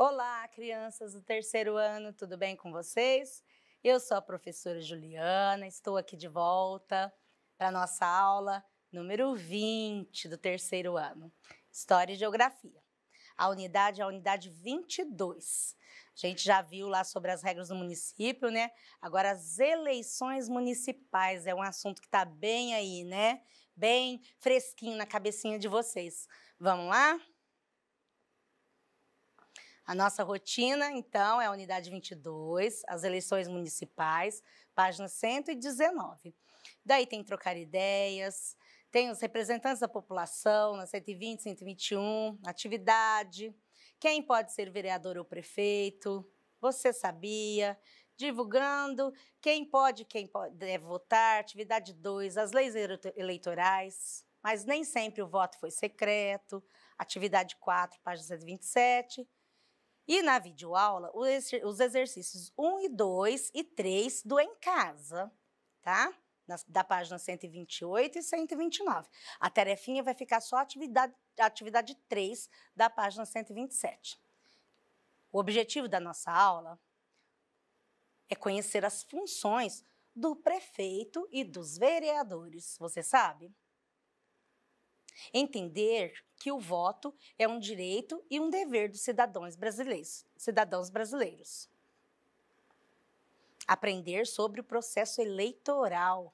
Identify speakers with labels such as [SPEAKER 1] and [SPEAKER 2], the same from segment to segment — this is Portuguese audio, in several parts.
[SPEAKER 1] Olá, crianças do terceiro ano, tudo bem com vocês? Eu sou a professora Juliana, estou aqui de volta para nossa aula número 20 do terceiro ano, História e Geografia. A unidade é a unidade 22. A gente já viu lá sobre as regras do município, né? Agora, as eleições municipais é um assunto que está bem aí, né? Bem fresquinho na cabecinha de vocês. Vamos lá? A nossa rotina, então, é a unidade 22, as eleições municipais, página 119. Daí tem trocar ideias, tem os representantes da população, na 120, 121, atividade, quem pode ser vereador ou prefeito, você sabia, divulgando quem pode, quem pode, deve é votar, atividade 2, as leis eleitorais, mas nem sempre o voto foi secreto, atividade 4, página 127, e na videoaula, os exercícios 1 e 2 e 3 do Em Casa, tá? da página 128 e 129. A tarefinha vai ficar só a atividade, atividade 3 da página 127. O objetivo da nossa aula é conhecer as funções do prefeito e dos vereadores, você sabe? Entender que o voto é um direito e um dever dos cidadãos brasileiros. Cidadãos brasileiros. Aprender sobre o processo eleitoral.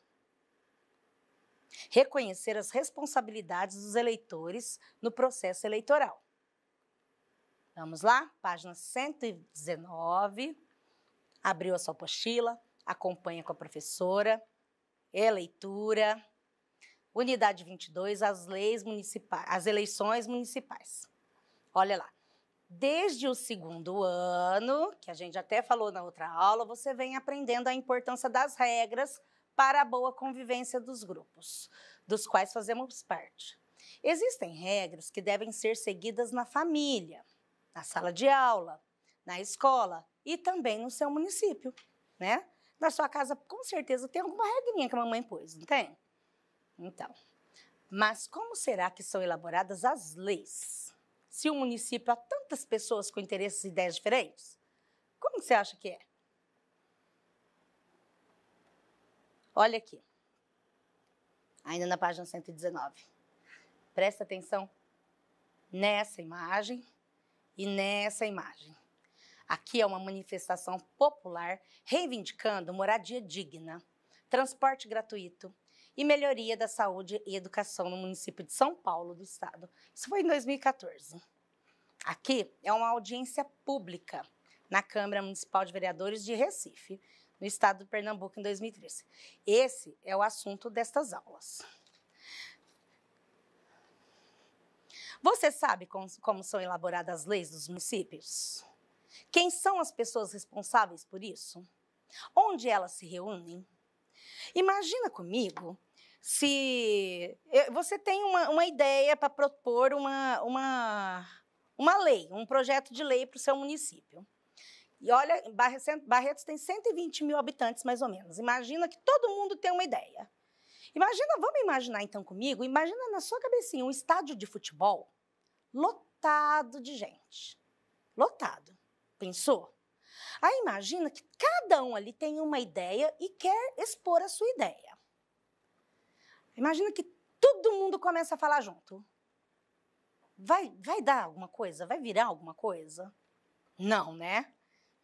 [SPEAKER 1] Reconhecer as responsabilidades dos eleitores no processo eleitoral. Vamos lá? Página 119. Abriu a sua apostila, acompanha com a professora. É leitura. Unidade 22, as leis municipais, as eleições municipais. Olha lá. Desde o segundo ano, que a gente até falou na outra aula, você vem aprendendo a importância das regras para a boa convivência dos grupos, dos quais fazemos parte. Existem regras que devem ser seguidas na família, na sala de aula, na escola e também no seu município, né? Na sua casa, com certeza, tem alguma regrinha que a mamãe pôs, não tem? Então, mas como será que são elaboradas as leis? Se o um município há tantas pessoas com interesses e ideias diferentes, como você acha que é? Olha aqui, ainda na página 119. Presta atenção nessa imagem e nessa imagem. Aqui é uma manifestação popular reivindicando moradia digna, transporte gratuito, e melhoria da saúde e educação no município de São Paulo do Estado. Isso foi em 2014. Aqui é uma audiência pública na Câmara Municipal de Vereadores de Recife, no estado de Pernambuco, em 2013. Esse é o assunto destas aulas. Você sabe como, como são elaboradas as leis dos municípios? Quem são as pessoas responsáveis por isso? Onde elas se reúnem? Imagina comigo se você tem uma, uma ideia para propor uma, uma, uma lei, um projeto de lei para o seu município. E olha, Barretos tem 120 mil habitantes, mais ou menos. Imagina que todo mundo tem uma ideia. Imagina, vamos imaginar então comigo, imagina na sua cabecinha um estádio de futebol lotado de gente. Lotado. Pensou? Aí imagina que cada um ali tem uma ideia e quer expor a sua ideia. Imagina que todo mundo começa a falar junto. Vai, vai dar alguma coisa? Vai virar alguma coisa? Não, né?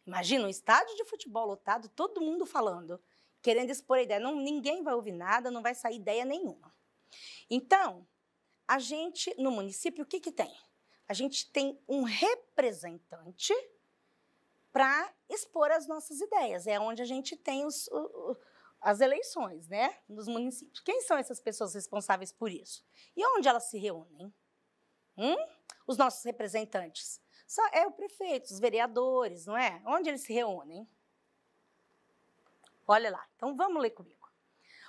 [SPEAKER 1] Imagina um estádio de futebol lotado, todo mundo falando, querendo expor a ideia. Não, ninguém vai ouvir nada, não vai sair ideia nenhuma. Então, a gente, no município, o que, que tem? A gente tem um representante para expor as nossas ideias. É onde a gente tem os, o, as eleições, né? Nos municípios. Quem são essas pessoas responsáveis por isso? E onde elas se reúnem? Hum? Os nossos representantes. Só é o prefeito, os vereadores, não é? Onde eles se reúnem? Olha lá. Então vamos ler comigo.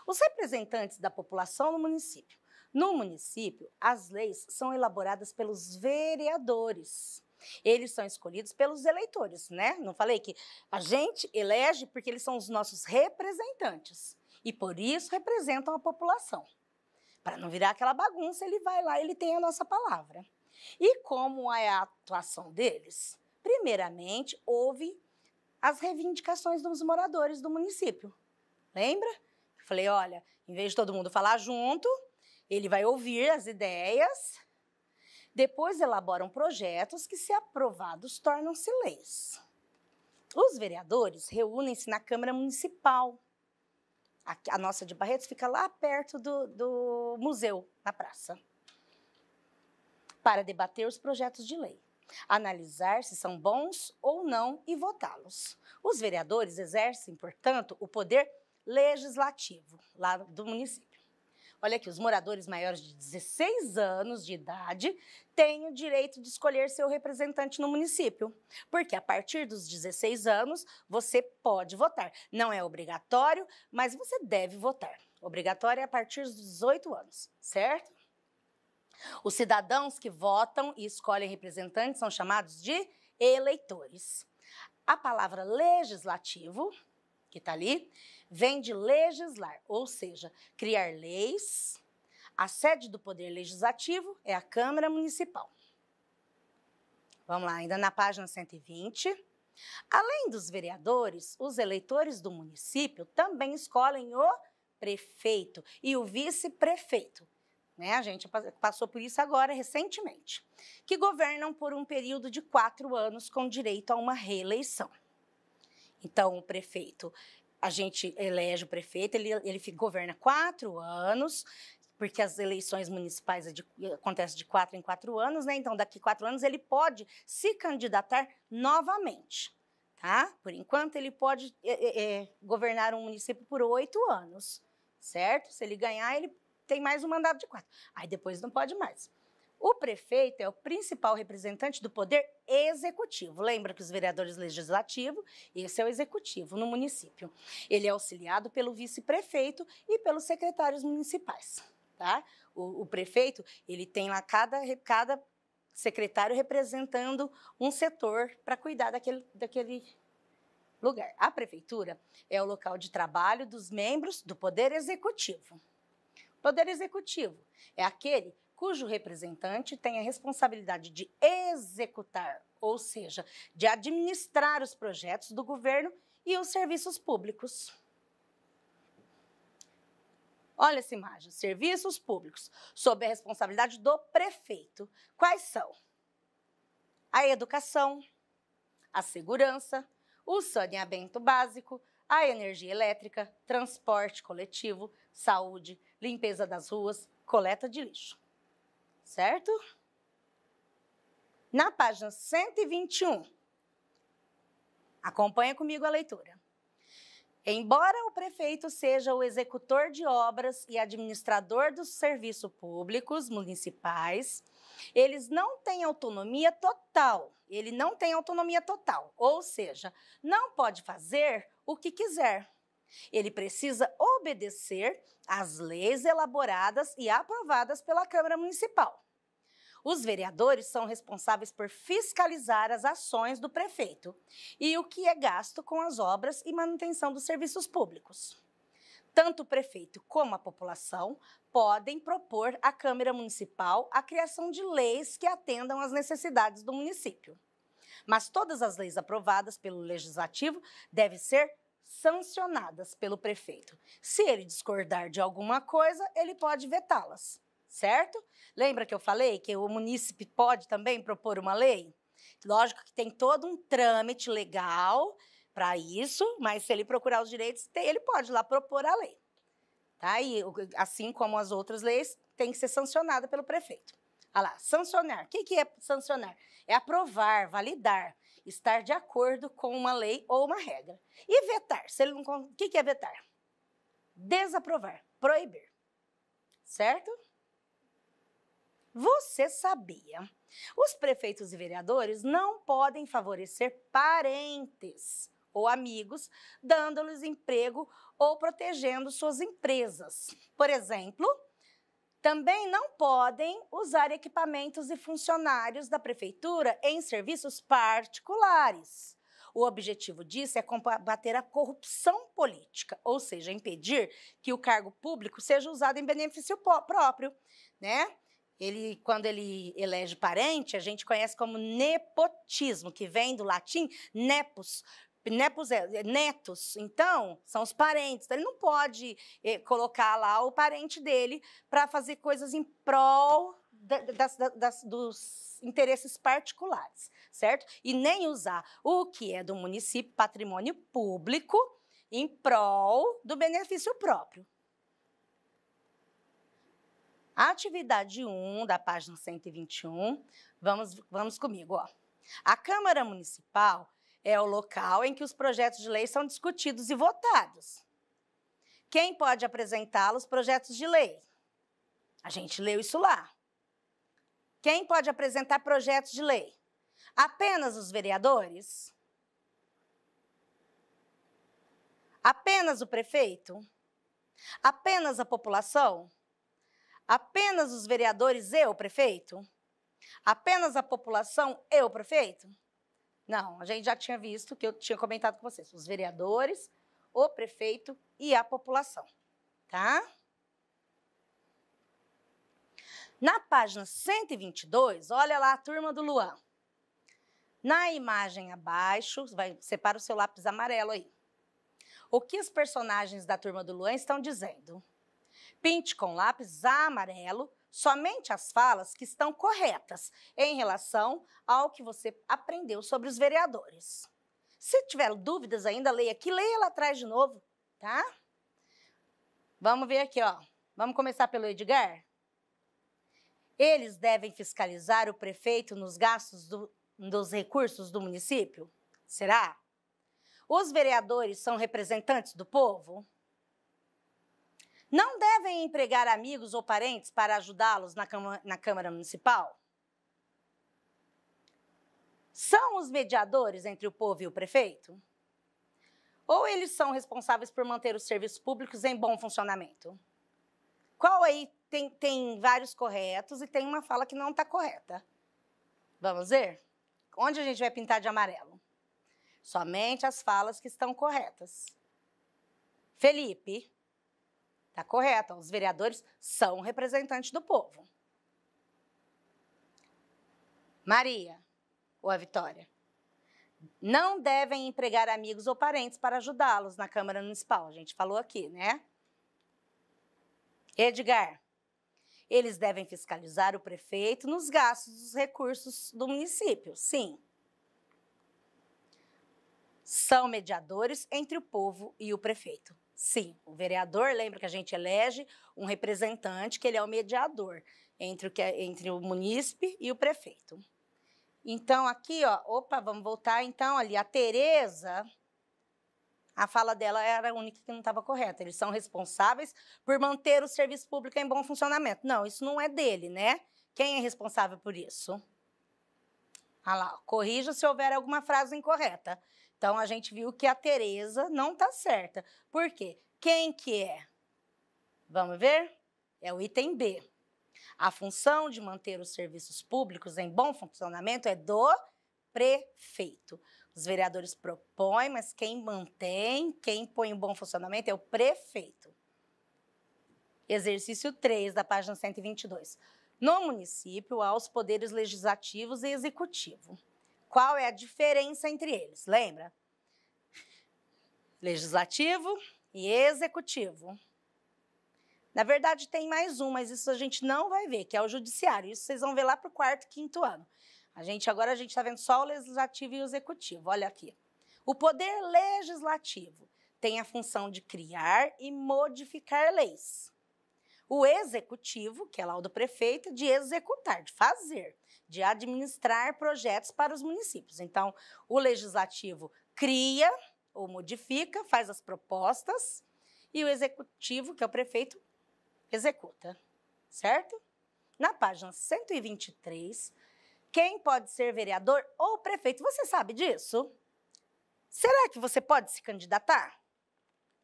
[SPEAKER 1] Os representantes da população no município. No município, as leis são elaboradas pelos vereadores eles são escolhidos pelos eleitores, né? Não falei que a gente elege porque eles são os nossos representantes e por isso representam a população. Para não virar aquela bagunça, ele vai lá, ele tem a nossa palavra. E como é a atuação deles? Primeiramente, houve as reivindicações dos moradores do município. Lembra? falei, olha, em vez de todo mundo falar junto, ele vai ouvir as ideias depois elaboram projetos que, se aprovados, tornam-se leis. Os vereadores reúnem-se na Câmara Municipal. A, a, nossa de Barretos fica lá perto do, do museu, na praça, para debater os projetos de lei, analisar se são bons ou não e votá-los. Os vereadores exercem, portanto, o poder legislativo lá do município. Olha aqui, os moradores maiores de 16 anos de idade têm o direito de escolher seu representante no município, porque a partir dos 16 anos você pode votar. Não é obrigatório, mas você deve votar. Obrigatório é a partir dos 18 anos, certo? Os cidadãos que votam e escolhem representantes são chamados de eleitores. A palavra legislativo, que está ali, vem de legislar, ou seja, criar leis. A sede do Poder Legislativo é a Câmara Municipal. Vamos lá, ainda na página 120. Além dos vereadores, os eleitores do município também escolhem o prefeito e o vice-prefeito. Né? A gente passou por isso agora, recentemente. Que governam por um período de quatro anos com direito a uma reeleição. Então, o prefeito a gente elege o prefeito, ele, ele governa quatro anos, porque as eleições municipais é de, é, acontecem de quatro em quatro anos, né? Então, daqui quatro anos ele pode se candidatar novamente, tá? Por enquanto, ele pode é, é, é, governar um município por oito anos, certo? Se ele ganhar, ele tem mais um mandato de quatro. Aí depois não pode mais. O prefeito é o principal representante do poder executivo. Lembra que os vereadores legislativo, esse é o executivo no município. Ele é auxiliado pelo vice-prefeito e pelos secretários municipais. Tá? O, o prefeito ele tem lá cada, cada secretário representando um setor para cuidar daquele, daquele lugar. A prefeitura é o local de trabalho dos membros do poder executivo. Poder Executivo é aquele cujo representante tem a responsabilidade de executar, ou seja, de administrar os projetos do governo e os serviços públicos. Olha essa imagem: serviços públicos, sob a responsabilidade do prefeito. Quais são? A educação, a segurança, o saneamento básico, a energia elétrica, transporte coletivo, saúde, limpeza das ruas, coleta de lixo certo? Na página 121, acompanha comigo a leitura. Embora o prefeito seja o executor de obras e administrador dos serviços públicos municipais, eles não têm autonomia total. Ele não tem autonomia total, ou seja, não pode fazer o que quiser, ele precisa obedecer às leis elaboradas e aprovadas pela Câmara Municipal. Os vereadores são responsáveis por fiscalizar as ações do prefeito e o que é gasto com as obras e manutenção dos serviços públicos. Tanto o prefeito como a população podem propor à Câmara Municipal a criação de leis que atendam às necessidades do município. Mas todas as leis aprovadas pelo Legislativo devem ser sancionadas pelo prefeito. Se ele discordar de alguma coisa, ele pode vetá-las, certo? Lembra que eu falei que o munícipe pode também propor uma lei? Lógico que tem todo um trâmite legal para isso, mas se ele procurar os direitos, ele pode lá propor a lei. Tá? E, assim como as outras leis, tem que ser sancionada pelo prefeito. Olha lá, sancionar. O que, que é sancionar? É aprovar, validar estar de acordo com uma lei ou uma regra. E vetar, se ele não, o que é vetar? Desaprovar, proibir, certo? Você sabia? Os prefeitos e vereadores não podem favorecer parentes ou amigos, dando-lhes emprego ou protegendo suas empresas. Por exemplo, também não podem usar equipamentos e funcionários da prefeitura em serviços particulares. O objetivo disso é combater a corrupção política, ou seja, impedir que o cargo público seja usado em benefício próprio, né? Ele, quando ele elege parente, a gente conhece como nepotismo, que vem do latim nepos, né, é, é, netos, então, são os parentes. Então, ele não pode eh, colocar lá o parente dele para fazer coisas em prol das, das, dos interesses particulares, certo? E nem usar o que é do município, patrimônio público, em prol do benefício próprio. Atividade 1 da página 121, vamos, vamos comigo, ó. A Câmara Municipal é o local em que os projetos de lei são discutidos e votados. Quem pode apresentá-los projetos de lei? A gente leu isso lá. Quem pode apresentar projetos de lei? Apenas os vereadores? Apenas o prefeito? Apenas a população? Apenas os vereadores e o prefeito? Apenas a população e o prefeito? Não, a gente já tinha visto, que eu tinha comentado com vocês, os vereadores, o prefeito e a população, tá? Na página 122, olha lá a turma do Luan. Na imagem abaixo, vai, separa o seu lápis amarelo aí. O que os personagens da turma do Luan estão dizendo? Pinte com lápis amarelo somente as falas que estão corretas em relação ao que você aprendeu sobre os vereadores. Se tiver dúvidas ainda, leia aqui, leia lá atrás de novo, tá? Vamos ver aqui, ó. Vamos começar pelo Edgar? Eles devem fiscalizar o prefeito nos gastos do, dos recursos do município? Será? Os vereadores são representantes do povo? Não devem empregar amigos ou parentes para ajudá-los na, na Câmara Municipal? São os mediadores entre o povo e o prefeito? Ou eles são responsáveis por manter os serviços públicos em bom funcionamento? Qual aí tem, tem vários corretos e tem uma fala que não está correta? Vamos ver? Onde a gente vai pintar de amarelo? Somente as falas que estão corretas. Felipe, Está correta. Os vereadores são representantes do povo. Maria ou a Vitória. Não devem empregar amigos ou parentes para ajudá-los na Câmara Municipal. A gente falou aqui, né? Edgar. Eles devem fiscalizar o prefeito nos gastos dos recursos do município. Sim. São mediadores entre o povo e o prefeito. Sim, o vereador, lembra que a gente elege um representante, que ele é o mediador entre o, que é, entre o munícipe e o prefeito. Então, aqui, ó, opa, vamos voltar então ali. A Tereza, a fala dela era a única que não estava correta. Eles são responsáveis por manter o serviço público em bom funcionamento. Não, isso não é dele, né? Quem é responsável por isso? Ah lá, corrija se houver alguma frase incorreta. Então a gente viu que a Tereza não está certa. Por quê? Quem que é? Vamos ver? É o item B. A função de manter os serviços públicos em bom funcionamento é do prefeito. Os vereadores propõem, mas quem mantém, quem põe o bom funcionamento é o prefeito. Exercício 3 da página 122. No município, há os poderes legislativos e executivo qual é a diferença entre eles, lembra? Legislativo e executivo. Na verdade, tem mais um, mas isso a gente não vai ver, que é o judiciário. Isso vocês vão ver lá para o quarto, quinto ano. A gente agora a gente está vendo só o legislativo e o executivo. Olha aqui. O poder legislativo tem a função de criar e modificar leis o executivo, que é lá o do prefeito, de executar, de fazer, de administrar projetos para os municípios. Então, o legislativo cria ou modifica, faz as propostas, e o executivo, que é o prefeito, executa, certo? Na página 123, quem pode ser vereador ou prefeito, você sabe disso? Será que você pode se candidatar?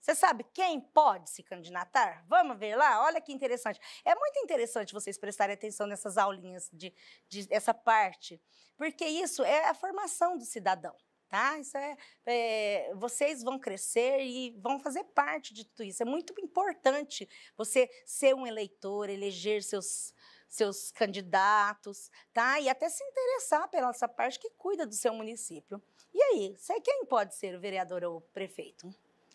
[SPEAKER 1] Você sabe quem pode se candidatar? Vamos ver lá? Olha que interessante. É muito interessante vocês prestarem atenção nessas aulinhas de, de essa parte, porque isso é a formação do cidadão. Tá? Isso é, é, vocês vão crescer e vão fazer parte de tudo isso. É muito importante você ser um eleitor, eleger seus, seus candidatos, tá? E até se interessar pela essa parte que cuida do seu município. E aí, você, é quem pode ser o vereador ou o prefeito?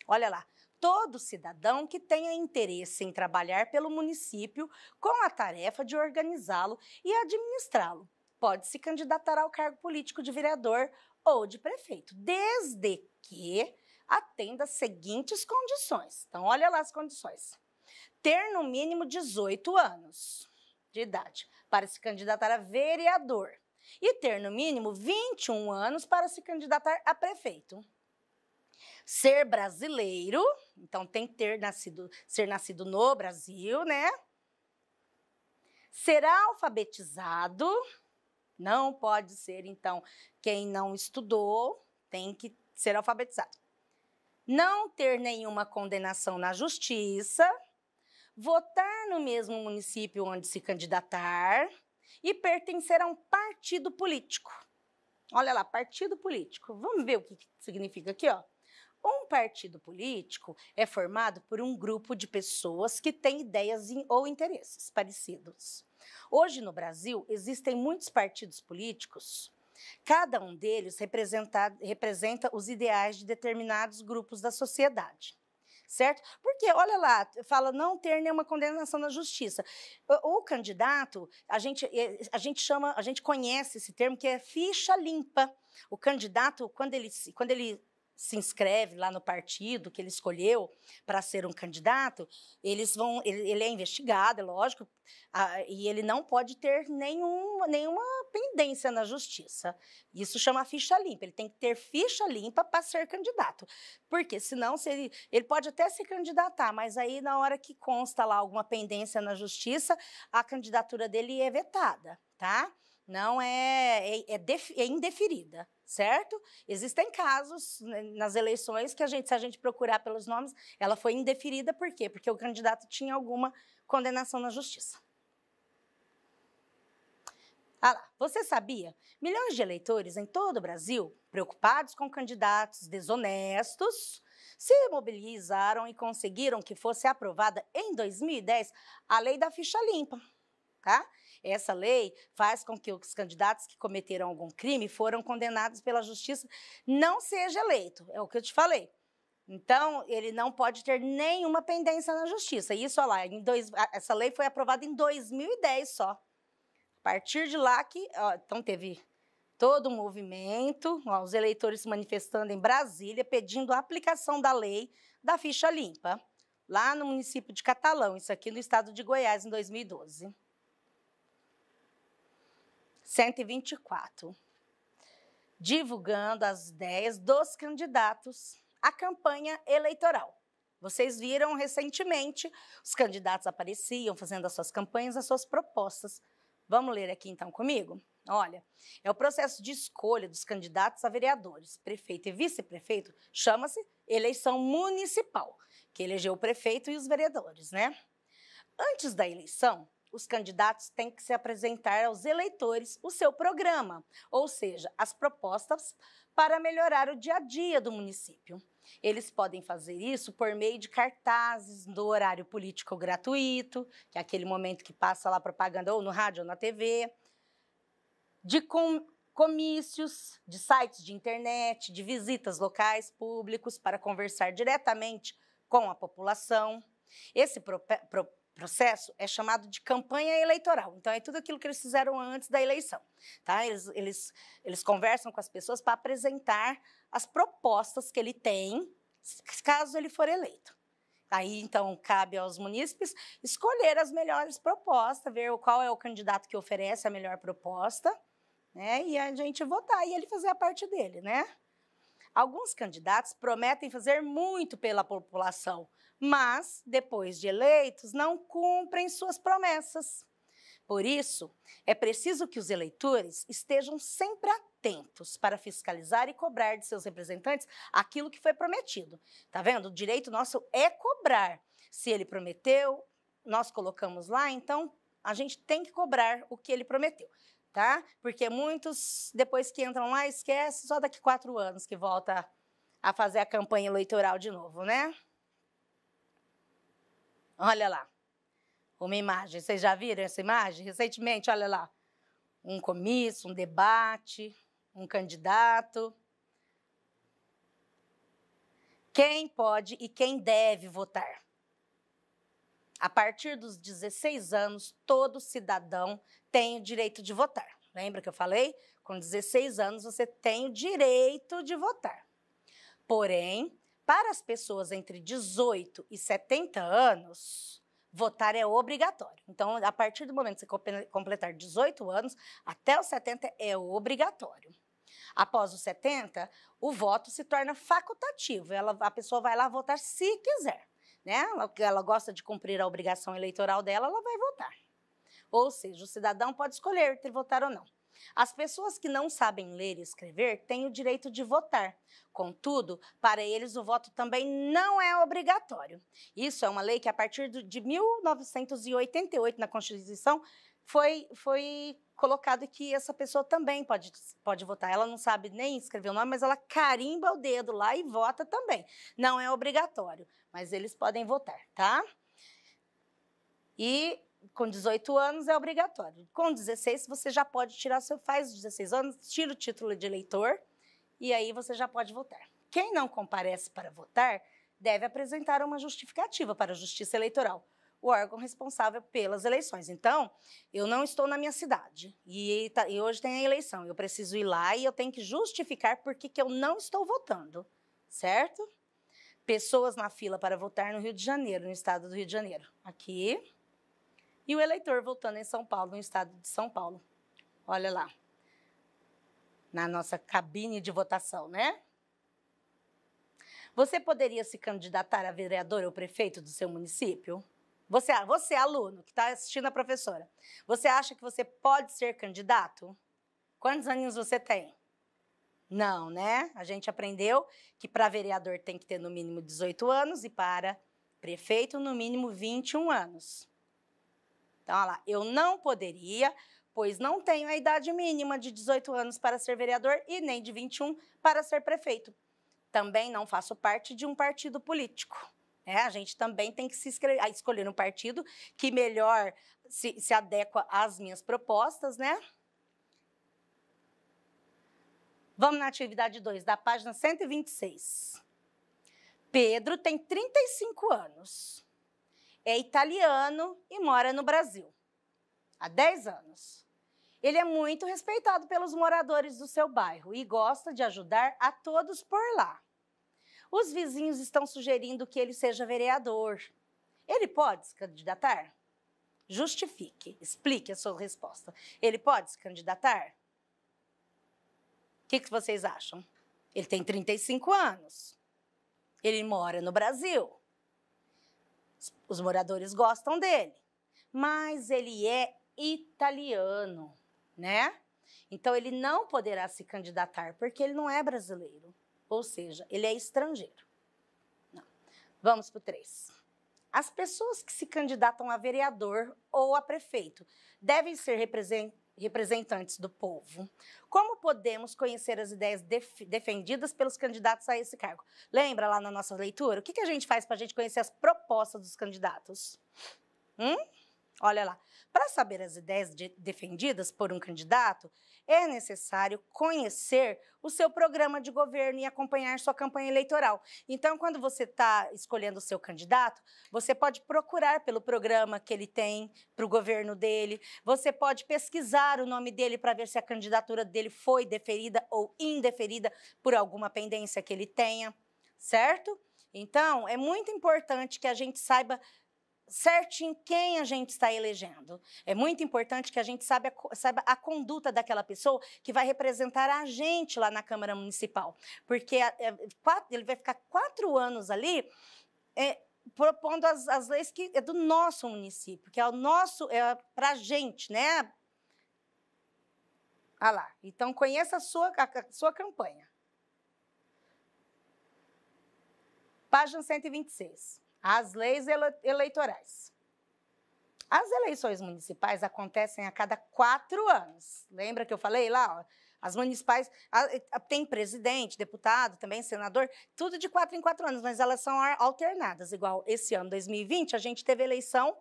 [SPEAKER 1] Olha lá, todo cidadão que tenha interesse em trabalhar pelo município com a tarefa de organizá-lo e administrá-lo. Pode se candidatar ao cargo político de vereador ou de prefeito, desde que atenda as seguintes condições. Então, olha lá as condições. Ter no mínimo 18 anos de idade para se candidatar a vereador e ter no mínimo 21 anos para se candidatar a prefeito ser brasileiro, então tem que ter nascido, ser nascido no Brasil, né? Ser alfabetizado, não pode ser, então, quem não estudou tem que ser alfabetizado. Não ter nenhuma condenação na justiça, votar no mesmo município onde se candidatar e pertencer a um partido político. Olha lá, partido político. Vamos ver o que significa aqui, ó. Um partido político é formado por um grupo de pessoas que têm ideias ou interesses parecidos. Hoje no Brasil existem muitos partidos políticos. Cada um deles representa, os ideais de determinados grupos da sociedade certo? Porque, olha lá, fala não ter nenhuma condenação na justiça. O, o, candidato, a gente, é, a gente chama, a gente conhece esse termo que é ficha limpa. O candidato, quando ele, quando ele se inscreve lá no partido que ele escolheu para ser um candidato, eles vão, ele, ele é investigado, é lógico, a, e ele não pode ter nenhum, nenhuma pendência na justiça. Isso chama ficha limpa. Ele tem que ter ficha limpa para ser candidato, porque senão se ele, ele pode até se candidatar, mas aí na hora que consta lá alguma pendência na justiça, a candidatura dele é vetada, tá? Não é, é, é, def, é indeferida certo? Existem casos né, nas eleições que a gente, se a gente procurar pelos nomes, ela foi indeferida por quê? Porque o candidato tinha alguma condenação na justiça. Ah lá, você sabia? Milhões de eleitores em todo o Brasil, preocupados com candidatos desonestos, se mobilizaram e conseguiram que fosse aprovada em 2010 a lei da ficha limpa, tá? Essa lei faz com que os candidatos que cometeram algum crime foram condenados pela justiça não seja eleito. É o que eu te falei. Então, ele não pode ter nenhuma pendência na justiça. Isso, olha lá, dois, essa lei foi aprovada em 2010 só. A partir de lá que. Ó, então, teve todo o um movimento, ó, os eleitores se manifestando em Brasília, pedindo a aplicação da lei da ficha limpa, lá no município de Catalão, isso aqui no estado de Goiás, em 2012. 124, divulgando as ideias dos candidatos à campanha eleitoral. Vocês viram recentemente, os candidatos apareciam fazendo as suas campanhas, as suas propostas. Vamos ler aqui então comigo? Olha, é o processo de escolha dos candidatos a vereadores, prefeito e vice-prefeito, chama-se eleição municipal, que elegeu o prefeito e os vereadores, né? Antes da eleição, os candidatos têm que se apresentar aos eleitores o seu programa, ou seja, as propostas para melhorar o dia a dia do município. Eles podem fazer isso por meio de cartazes do horário político gratuito, que é aquele momento que passa lá propaganda ou no rádio ou na TV, de com comícios, de sites de internet, de visitas locais públicos para conversar diretamente com a população. Esse pro, pro, processo é chamado de campanha eleitoral. Então, é tudo aquilo que eles fizeram antes da eleição. Tá? Eles, eles, eles conversam com as pessoas para apresentar as propostas que ele tem, caso ele for eleito. Aí, então, cabe aos munícipes escolher as melhores propostas, ver qual é o candidato que oferece a melhor proposta, né? e a gente votar e ele fazer a parte dele, né? Alguns candidatos prometem fazer muito pela população, mas, depois de eleitos, não cumprem suas promessas. Por isso, é preciso que os eleitores estejam sempre atentos para fiscalizar e cobrar de seus representantes aquilo que foi prometido. Tá vendo? O direito nosso é cobrar. Se ele prometeu, nós colocamos lá, então a gente tem que cobrar o que ele prometeu. Tá? Porque muitos, depois que entram lá, esquecem só daqui quatro anos que volta a fazer a campanha eleitoral de novo, né? Olha lá. Uma imagem. Vocês já viram essa imagem? Recentemente, olha lá. Um comício, um debate, um candidato. Quem pode e quem deve votar? A partir dos 16 anos, todo cidadão tem o direito de votar. Lembra que eu falei? Com 16 anos, você tem o direito de votar. Porém, para as pessoas entre 18 e 70 anos, votar é obrigatório. Então, a partir do momento que você completar 18 anos, até os 70 é obrigatório. Após os 70, o voto se torna facultativo. Ela, a pessoa vai lá votar se quiser. Né? Ela, ela gosta de cumprir a obrigação eleitoral dela, ela vai votar. Ou seja, o cidadão pode escolher entre votar ou não. As pessoas que não sabem ler e escrever têm o direito de votar. Contudo, para eles o voto também não é obrigatório. Isso é uma lei que, a partir de 1988, na Constituição, foi, foi colocado que essa pessoa também pode, pode votar. Ela não sabe nem escrever o nome, mas ela carimba o dedo lá e vota também. Não é obrigatório, mas eles podem votar, tá? E com 18 anos é obrigatório. Com 16 você já pode tirar seu faz 16 anos, tira o título de eleitor e aí você já pode votar. Quem não comparece para votar deve apresentar uma justificativa para a Justiça Eleitoral, o órgão responsável pelas eleições. Então, eu não estou na minha cidade e, tá, e hoje tem a eleição, eu preciso ir lá e eu tenho que justificar por que eu não estou votando, certo? Pessoas na fila para votar no Rio de Janeiro, no estado do Rio de Janeiro. Aqui, e o eleitor votando em São Paulo, no estado de São Paulo. Olha lá. Na nossa cabine de votação, né? Você poderia se candidatar a vereador ou prefeito do seu município? Você, você aluno que está assistindo a professora, você acha que você pode ser candidato? Quantos aninhos você tem? Não, né? A gente aprendeu que para vereador tem que ter no mínimo 18 anos e para prefeito no mínimo 21 anos. Então, olha lá, eu não poderia, pois não tenho a idade mínima de 18 anos para ser vereador e nem de 21 para ser prefeito. Também não faço parte de um partido político. É, a gente também tem que se escrever, escolher um partido que melhor se, se adequa às minhas propostas, né? Vamos na atividade 2, da página 126. Pedro tem 35 anos é italiano e mora no Brasil há 10 anos. Ele é muito respeitado pelos moradores do seu bairro e gosta de ajudar a todos por lá. Os vizinhos estão sugerindo que ele seja vereador. Ele pode se candidatar? Justifique, explique a sua resposta. Ele pode se candidatar? O que, que vocês acham? Ele tem 35 anos. Ele mora no Brasil. Os moradores gostam dele, mas ele é italiano, né? Então ele não poderá se candidatar porque ele não é brasileiro, ou seja, ele é estrangeiro. Não. Vamos para o 3. As pessoas que se candidatam a vereador ou a prefeito devem ser representadas representantes do povo. Como podemos conhecer as ideias def defendidas pelos candidatos a esse cargo? Lembra lá na nossa leitura? O que, que a gente faz para a gente conhecer as propostas dos candidatos? Hum? Olha lá. Para saber as ideias de, defendidas por um candidato, é necessário conhecer o seu programa de governo e acompanhar sua campanha eleitoral. Então, quando você está escolhendo o seu candidato, você pode procurar pelo programa que ele tem para o governo dele, você pode pesquisar o nome dele para ver se a candidatura dele foi deferida ou indeferida por alguma pendência que ele tenha, certo? Então, é muito importante que a gente saiba certinho quem a gente está elegendo. É muito importante que a gente saiba, saiba a conduta daquela pessoa que vai representar a gente lá na Câmara Municipal. Porque é, é, ele vai ficar quatro anos ali. É, propondo as, as leis que é do nosso município, que é o nosso, é para a gente, né? Ah lá, então conheça a sua, a, a sua campanha. Página 126 as leis eleitorais. As eleições municipais acontecem a cada quatro anos. Lembra que eu falei lá? Ó, as municipais a, a, tem presidente, deputado, também senador, tudo de quatro em quatro anos, mas elas são alternadas. Igual esse ano, 2020, a gente teve eleição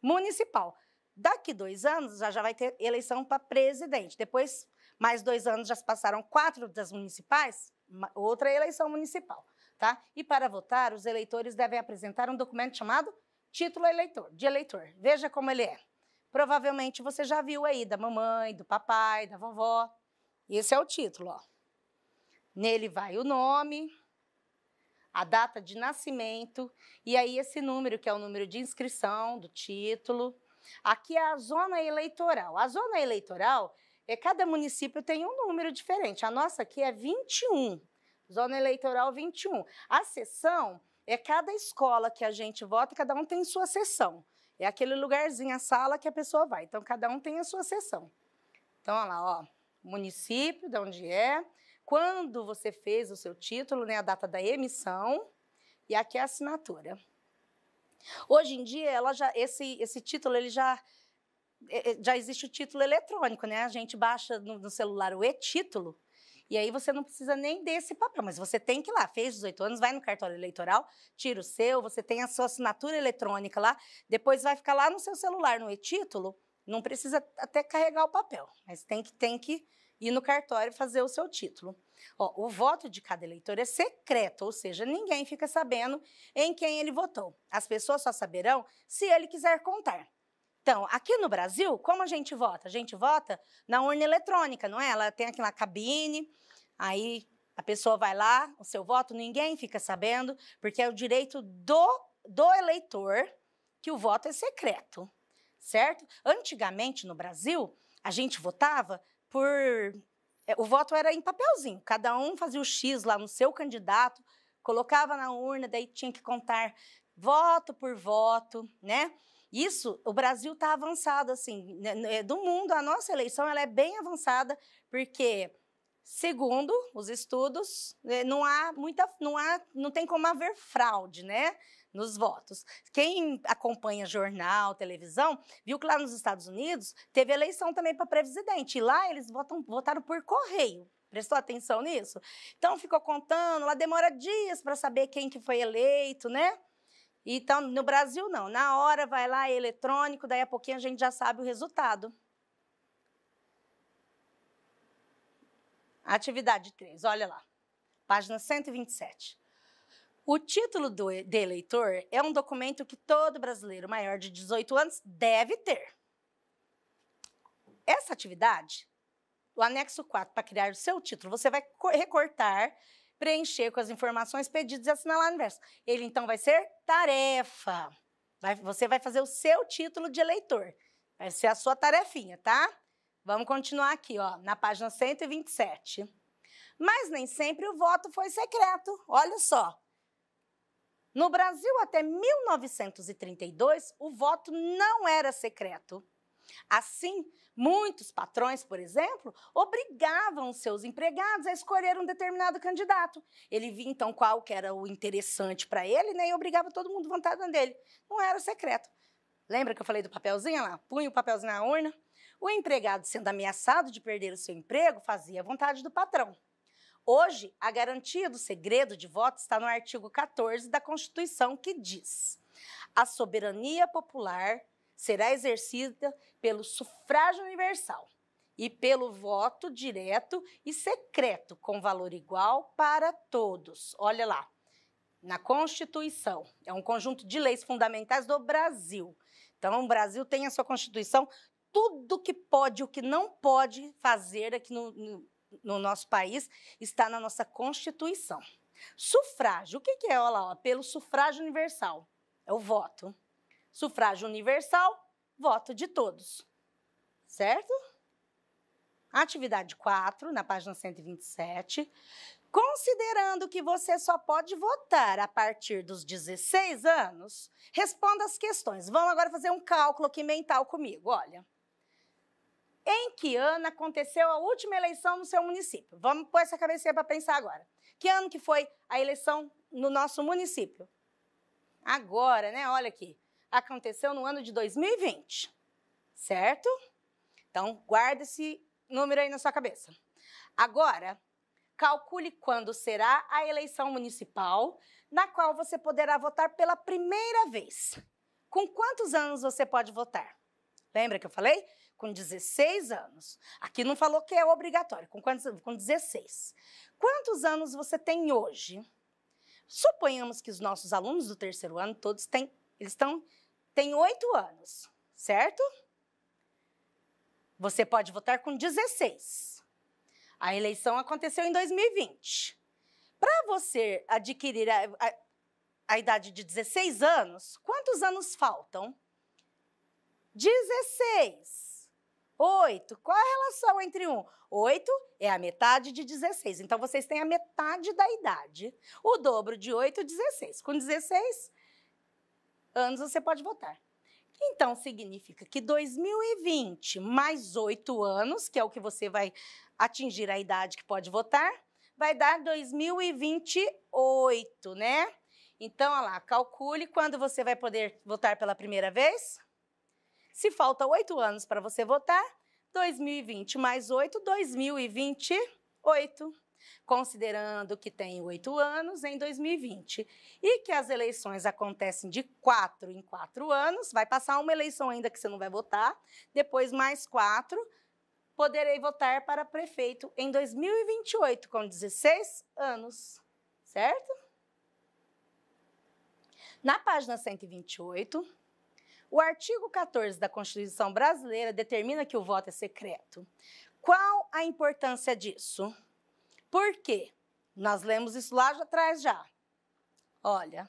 [SPEAKER 1] municipal. Daqui dois anos já, já vai ter eleição para presidente. Depois, mais dois anos já se passaram quatro das municipais, outra eleição municipal tá? E para votar, os eleitores devem apresentar um documento chamado título eleitor, de eleitor. Veja como ele é. Provavelmente você já viu aí da mamãe, do papai, da vovó. Esse é o título, ó. Nele vai o nome, a data de nascimento e aí esse número, que é o número de inscrição do título. Aqui é a zona eleitoral. A zona eleitoral é cada município tem um número diferente. A nossa aqui é 21. Zona Eleitoral 21. A sessão é cada escola que a gente vota, cada um tem sua sessão. É aquele lugarzinho, a sala que a pessoa vai. Então, cada um tem a sua sessão. Então, olha lá, ó, município, de onde é, quando você fez o seu título, né, a data da emissão, e aqui é a assinatura. Hoje em dia, ela já, esse, esse título, ele já é, é, já existe o título eletrônico, né? A gente baixa no celular o e-título e aí você não precisa nem desse papel, mas você tem que ir lá, fez 18 anos, vai no cartório eleitoral, tira o seu, você tem a sua assinatura eletrônica lá, depois vai ficar lá no seu celular, no e-título, não precisa até carregar o papel, mas tem que, tem que ir no cartório fazer o seu título. Ó, o voto de cada eleitor é secreto, ou seja, ninguém fica sabendo em quem ele votou. As pessoas só saberão se ele quiser contar. Então, aqui no Brasil, como a gente vota? A gente vota na urna eletrônica, não é? Ela tem aquela cabine, aí a pessoa vai lá, o seu voto, ninguém fica sabendo, porque é o direito do, do eleitor que o voto é secreto, certo? Antigamente, no Brasil, a gente votava por. É, o voto era em papelzinho, cada um fazia o X lá no seu candidato, colocava na urna, daí tinha que contar voto por voto, né? Isso, o Brasil está avançado, assim, né, né, do mundo, a nossa eleição ela é bem avançada, porque, segundo os estudos, né, não há muita, não há, não tem como haver fraude, né? nos votos. Quem acompanha jornal, televisão, viu que lá nos Estados Unidos teve eleição também para presidente. E lá eles votam, votaram por correio. Prestou atenção nisso? Então ficou contando, lá demora dias para saber quem que foi eleito, né? Então, no Brasil, não. Na hora, vai lá, é eletrônico, daí a pouquinho a gente já sabe o resultado. Atividade 3, olha lá, página 127. O título do, de eleitor é um documento que todo brasileiro maior de 18 anos deve ter. Essa atividade, o anexo 4, para criar o seu título, você vai recortar preencher com as informações pedidas e assinalar o universo. Ele, então, vai ser tarefa. Vai, você vai fazer o seu título de eleitor. Vai ser a sua tarefinha, tá? Vamos continuar aqui, ó, na página 127. Mas nem sempre o voto foi secreto. Olha só. No Brasil, até 1932, o voto não era secreto. Assim, muitos patrões, por exemplo, obrigavam seus empregados a escolher um determinado candidato. Ele via então qual que era o interessante para ele, né, e obrigava todo mundo a votar dele. Não era secreto. Lembra que eu falei do papelzinho lá? Punha o papelzinho na urna. O empregado, sendo ameaçado de perder o seu emprego, fazia a vontade do patrão. Hoje, a garantia do segredo de voto está no artigo 14 da Constituição, que diz: a soberania popular será exercida pelo sufrágio universal e pelo voto direto e secreto, com valor igual para todos. Olha lá, na Constituição, é um conjunto de leis fundamentais do Brasil. Então, o Brasil tem a sua Constituição, tudo que pode, o que não pode fazer aqui no, no, no nosso país está na nossa Constituição. Sufrágio, o que, que é? Olha lá, ó, pelo sufrágio universal, é o voto. Sufrágio universal, voto de todos. Certo? Atividade 4, na página 127. Considerando que você só pode votar a partir dos 16 anos, responda as questões. Vamos agora fazer um cálculo aqui mental comigo, olha. Em que ano aconteceu a última eleição no seu município? Vamos pôr essa cabeça para pensar agora. Que ano que foi a eleição no nosso município? Agora, né? Olha aqui aconteceu no ano de 2020, certo? Então, guarde esse número aí na sua cabeça. Agora, calcule quando será a eleição municipal na qual você poderá votar pela primeira vez. Com quantos anos você pode votar? Lembra que eu falei? Com 16 anos. Aqui não falou que é obrigatório, com, quantos, com 16. Quantos anos você tem hoje? Suponhamos que os nossos alunos do terceiro ano todos têm, eles estão tem oito anos, certo? Você pode votar com 16. A eleição aconteceu em 2020. Para você adquirir a, a, a, idade de 16 anos, quantos anos faltam? 16. 8. Qual é a relação entre um? 8 é a metade de 16. Então, vocês têm a metade da idade. O dobro de 8, 16. Com 16, anos você pode votar. Então, significa que 2020 mais oito anos, que é o que você vai atingir a idade que pode votar, vai dar 2028, né? Então, olha lá, calcule quando você vai poder votar pela primeira vez. Se falta oito anos para você votar, 2020 mais oito, 2028 considerando que tem oito anos, em 2020, e que as eleições acontecem de quatro em quatro anos, vai passar uma eleição ainda que você não vai votar, depois mais quatro, poderei votar para prefeito em 2028, com 16 anos, certo? Na página 128, o artigo 14 da Constituição Brasileira determina que o voto é secreto. Qual a importância disso? Por quê? Nós lemos isso lá atrás já. Olha,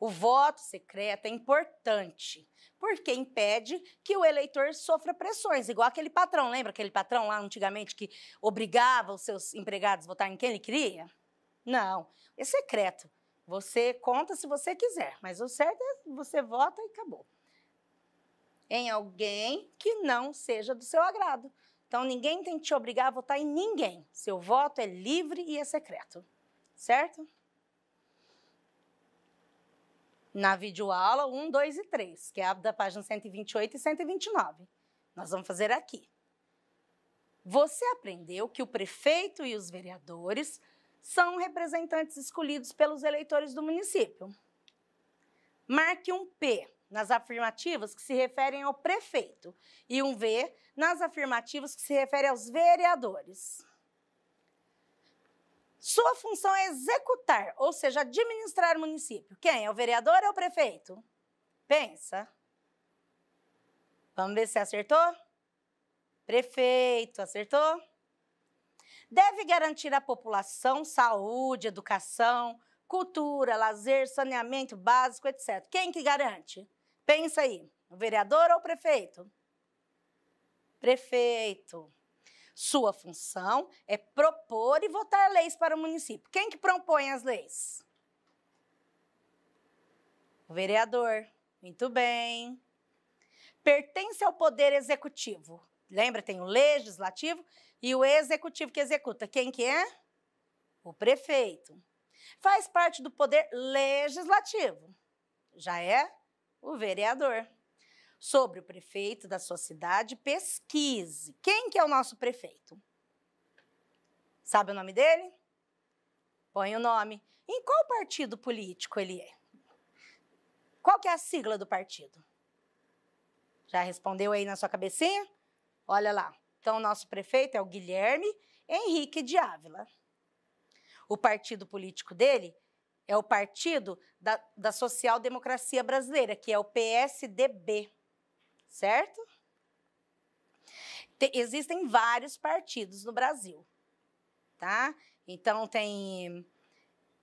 [SPEAKER 1] o voto secreto é importante, porque impede que o eleitor sofra pressões, igual aquele patrão, lembra aquele patrão lá antigamente que obrigava os seus empregados a votar em quem ele queria? Não, é secreto. Você conta se você quiser, mas o certo é você vota e acabou. Em alguém que não seja do seu agrado. Então ninguém tem que te obrigar a votar em ninguém. Seu voto é livre e é secreto, certo? Na videoaula 1, 2 e 3, que é a da página 128 e 129. Nós vamos fazer aqui. Você aprendeu que o prefeito e os vereadores são representantes escolhidos pelos eleitores do município. Marque um P nas afirmativas que se referem ao prefeito e um V nas afirmativas que se referem aos vereadores. Sua função é executar, ou seja, administrar o município. Quem? É o vereador ou é o prefeito? Pensa. Vamos ver se acertou? Prefeito, acertou? Deve garantir à população saúde, educação, cultura, lazer, saneamento básico, etc. Quem que garante? Pensa aí, o vereador ou o prefeito? Prefeito. Sua função é propor e votar leis para o município. Quem que propõe as leis? O vereador. Muito bem. Pertence ao poder executivo. Lembra, tem o legislativo e o executivo que executa. Quem que é? O prefeito. Faz parte do poder legislativo. Já é o vereador. Sobre o prefeito da sua cidade, pesquise. Quem que é o nosso prefeito? Sabe o nome dele? Põe o nome. Em qual partido político ele é? Qual que é a sigla do partido? Já respondeu aí na sua cabecinha? Olha lá. Então, o nosso prefeito é o Guilherme Henrique de Ávila. O partido político dele é o partido da, da Social Democracia Brasileira, que é o PSDB, certo? existem vários partidos no Brasil, tá? Então tem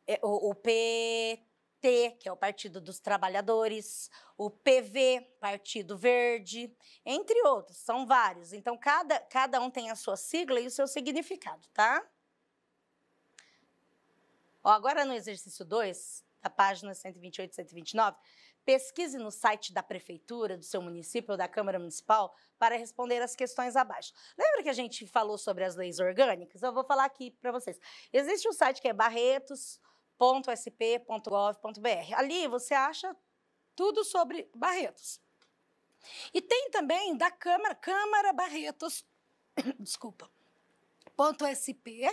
[SPEAKER 1] é, o, o PT, que é o Partido dos Trabalhadores, o PV, Partido Verde, entre outros, são vários. Então cada, cada um tem a sua sigla e o seu significado, tá? Ó, agora no exercício 2, da página 128 e 129, pesquise no site da prefeitura, do seu município ou da Câmara Municipal para responder as questões abaixo. Lembra que a gente falou sobre as leis orgânicas? Eu vou falar aqui para vocês. Existe um site que é barretos.sp.gov.br. Ali você acha tudo sobre Barretos. E tem também da Câmara, Câmara Barretos, desculpa, .sp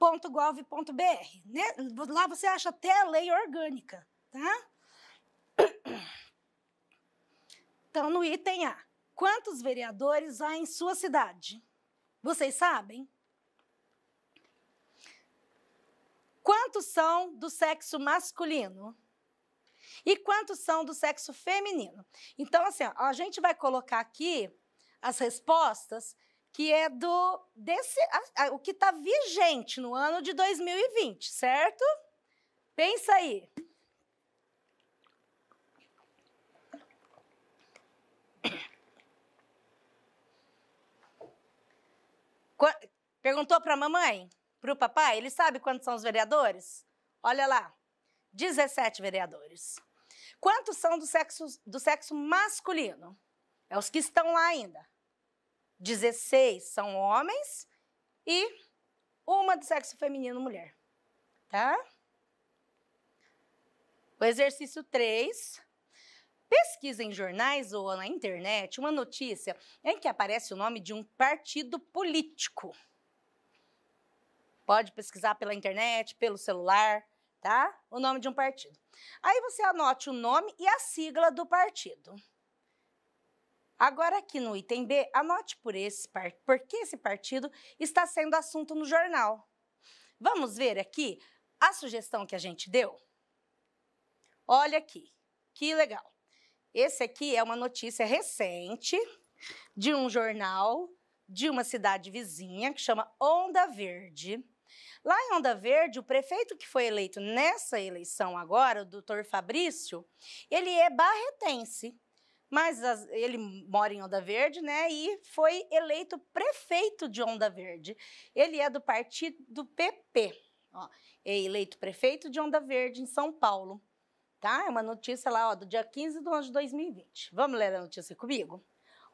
[SPEAKER 1] .gov.br. Né? Lá você acha até a lei orgânica, tá? Então, no item A, quantos vereadores há em sua cidade? Vocês sabem? Quantos são do sexo masculino? E quantos são do sexo feminino? Então, assim, ó, a gente vai colocar aqui as respostas que é do desse a, a, o que está vigente no ano de 2020, certo? Pensa aí. Perguntou para a mamãe, para o papai, ele sabe quantos são os vereadores? Olha lá, 17 vereadores. Quantos são do sexo, do sexo masculino? É os que estão lá ainda. 16 são homens e uma do sexo feminino, mulher. Tá? O exercício 3. Pesquisa em jornais ou na internet uma notícia em que aparece o nome de um partido político. Pode pesquisar pela internet, pelo celular, tá? O nome de um partido. Aí você anote o nome e a sigla do partido. Agora, aqui no item B, anote por, esse, por que esse partido está sendo assunto no jornal. Vamos ver aqui a sugestão que a gente deu? Olha aqui, que legal. Esse aqui é uma notícia recente de um jornal de uma cidade vizinha que chama Onda Verde. Lá em Onda Verde, o prefeito que foi eleito nessa eleição agora, o doutor Fabrício, ele é barretense. Mas as, ele mora em Onda Verde, né? E foi eleito prefeito de Onda Verde. Ele é do partido do PP. Ó, é eleito prefeito de Onda Verde em São Paulo. Tá? É uma notícia lá ó, do dia 15 de ano de 2020. Vamos ler a notícia comigo?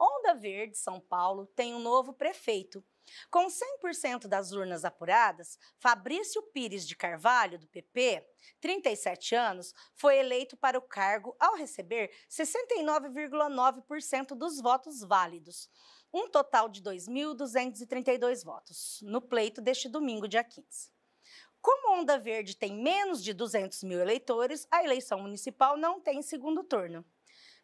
[SPEAKER 1] Onda Verde, São Paulo, tem um novo prefeito. Com 100% das urnas apuradas, Fabrício Pires de Carvalho, do PP, 37 anos, foi eleito para o cargo ao receber 69,9% dos votos válidos, um total de 2.232 votos, no pleito deste domingo, dia 15. Como Onda Verde tem menos de 200 mil eleitores, a eleição municipal não tem segundo turno.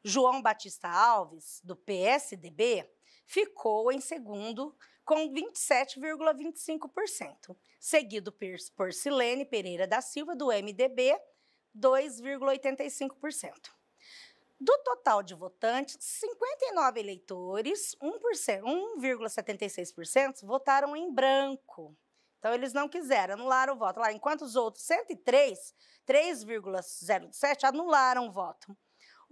[SPEAKER 1] João Batista Alves, do PSDB, ficou em segundo com 27,25%, seguido por Silene Pereira da Silva, do MDB, 2,85%. Do total de votantes, 59 eleitores, 1,76%, votaram em branco. Então, eles não quiseram, anularam o voto. Lá, enquanto os outros 103, 3,07, anularam o voto.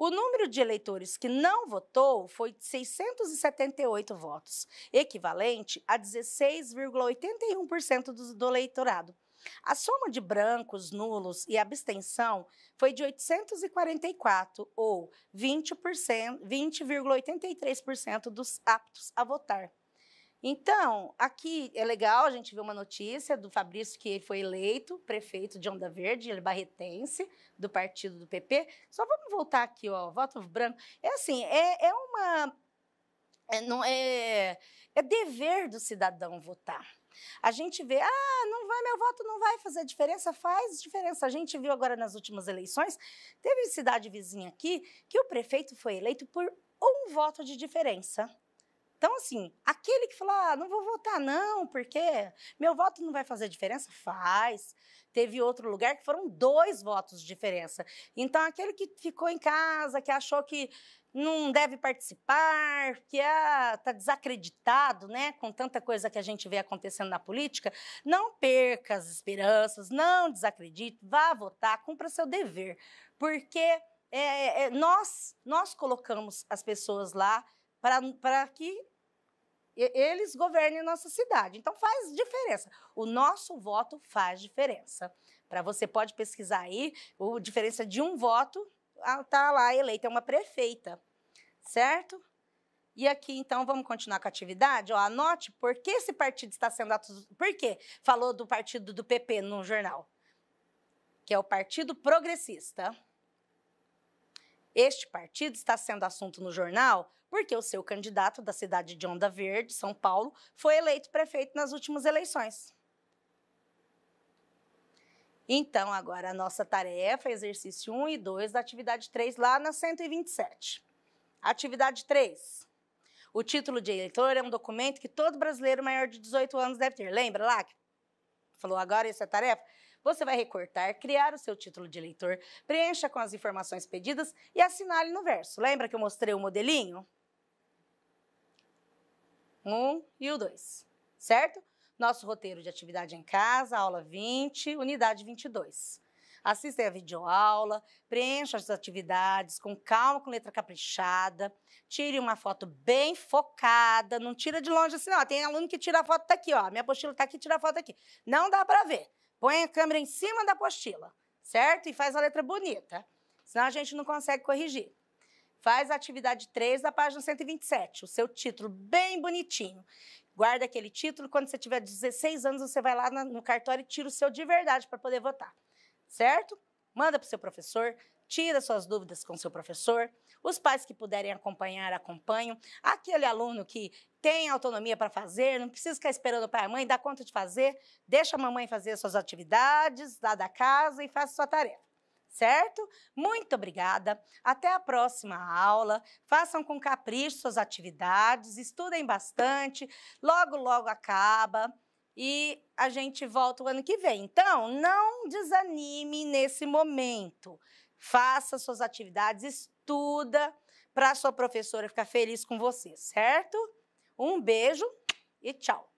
[SPEAKER 1] O número de eleitores que não votou foi 678 votos, equivalente a 16,81% do, do eleitorado. A soma de brancos, nulos e abstenção foi de 844, ou 20,83% 20, dos aptos a votar. Então, aqui é legal, a gente ver uma notícia do Fabrício que ele foi eleito prefeito de Onda Verde, ele é barretense, do partido do PP. Só vamos voltar aqui, ó, voto branco. É assim, é, é uma... É, não, é, é dever do cidadão votar. A gente vê, ah, não vai, meu voto não vai fazer diferença, faz diferença. A gente viu agora nas últimas eleições, teve cidade vizinha aqui que o prefeito foi eleito por um voto de diferença. Então, assim, aquele que falou, ah, não vou votar não, porque meu voto não vai fazer diferença, faz. Teve outro lugar que foram dois votos de diferença. Então, aquele que ficou em casa, que achou que não deve participar, que está ah, tá desacreditado né, com tanta coisa que a gente vê acontecendo na política, não perca as esperanças, não desacredite, vá votar, cumpra seu dever, porque é, é, é nós, nós colocamos as pessoas lá para que eles governem nossa cidade. Então faz diferença. O nosso voto faz diferença. Para você pode pesquisar aí, a diferença de um voto está lá eleita uma prefeita, certo? E aqui, então, vamos continuar com a atividade. Ó, anote por que esse partido está sendo... Atus... Por que falou do partido do PP no jornal? Que é o Partido Progressista. Este partido está sendo assunto no jornal porque o seu candidato da cidade de Onda Verde, São Paulo, foi eleito prefeito nas últimas eleições. Então, agora a nossa tarefa é exercício 1 e 2 da atividade 3 lá na 127. Atividade 3. O título de eleitor é um documento que todo brasileiro maior de 18 anos deve ter. Lembra lá? Falou agora essa é tarefa? Você vai recortar, criar o seu título de eleitor, preencha com as informações pedidas e assinale no verso. Lembra que eu mostrei o modelinho? 1 e o 2, certo? Nosso roteiro de atividade em casa, aula 20, unidade 22. Assista a videoaula, preencha as atividades com calma, com letra caprichada, tire uma foto bem focada, não tira de longe assim, ó, Tem aluno que tira a foto tá aqui, ó. Minha apostila tá aqui, tira a foto aqui. Não dá para ver. Põe a câmera em cima da apostila, certo? E faz a letra bonita. Senão a gente não consegue corrigir. Faz a atividade 3 da página 127, o seu título bem bonitinho. Guarda aquele título, quando você tiver 16 anos, você vai lá no cartório e tira o seu de verdade para poder votar. Certo? Manda para o seu professor, tira suas dúvidas com o seu professor. Os pais que puderem acompanhar, acompanham. Aquele aluno que tem autonomia para fazer, não precisa ficar esperando o pai e a mãe, dá conta de fazer, deixa a mamãe fazer suas atividades lá da casa e faça sua tarefa certo? Muito obrigada. Até a próxima aula. Façam com capricho suas atividades, estudem bastante. Logo, logo acaba e a gente volta o ano que vem. Então, não desanime nesse momento. Faça suas atividades, estuda para a sua professora ficar feliz com você, certo? Um beijo e tchau.